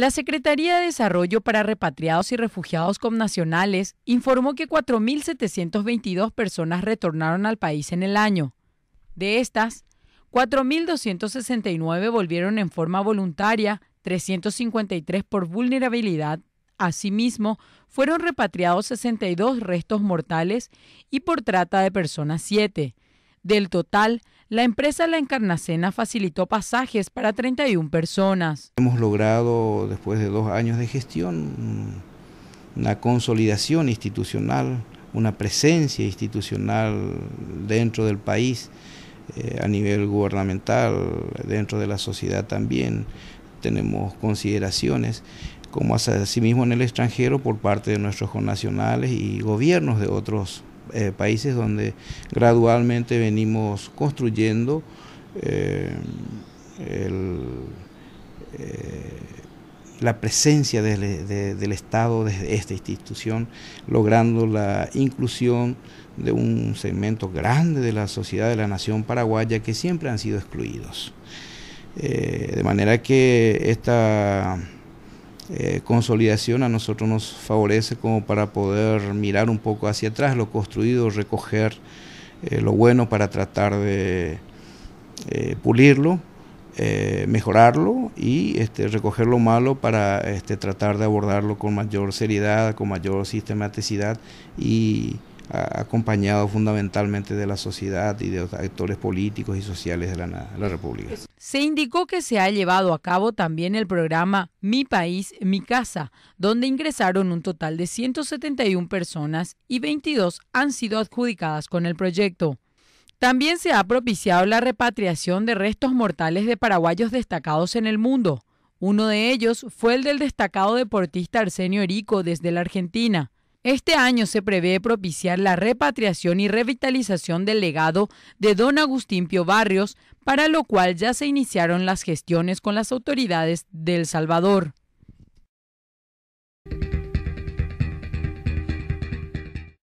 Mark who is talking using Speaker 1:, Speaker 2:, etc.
Speaker 1: La Secretaría de Desarrollo para Repatriados y Refugiados Connacionales informó que 4.722 personas retornaron al país en el año. De estas, 4.269 volvieron en forma voluntaria, 353 por vulnerabilidad. Asimismo, fueron repatriados 62 restos mortales y por trata de personas 7. Del total, la empresa La Encarnacena facilitó pasajes para 31 personas.
Speaker 2: Hemos logrado, después de dos años de gestión, una consolidación institucional, una presencia institucional dentro del país, eh, a nivel gubernamental, dentro de la sociedad también. Tenemos consideraciones, como asimismo en el extranjero, por parte de nuestros connacionales y gobiernos de otros eh, países donde gradualmente venimos construyendo eh, eh, la presencia del, Estado desde esta institución, logrando la inclusión de un segmento grande de la sociedad de la nación paraguaya que siempre han sido excluidos. de manera que esta eh, consolidación a nosotros nos favorece como para poder mirar un poco hacia atrás lo construido, recoger eh, lo bueno para tratar de eh, pulirlo, mejorarlo y este, recoger lo malo para este, tratar de abordarlo con mayor seriedad, con mayor sistematicidad y acompañado fundamentalmente de la sociedad y de actores políticos y sociales de la, de la República.
Speaker 1: Se indicó que se ha llevado a cabo también el programa Mi País, Mi Casa, donde ingresaron un total de 171 personas y 22 han sido adjudicadas con el proyecto. También se ha propiciado la repatriación de restos mortales de paraguayos destacados en el mundo. Uno de ellos fue el del destacado deportista Arsenio Erico desde la Argentina. Este año se prevé propiciar la repatriación y revitalización del legado de don Agustín Pio Barrios, para lo cual ya se iniciaron las gestiones con las autoridades del Salvador.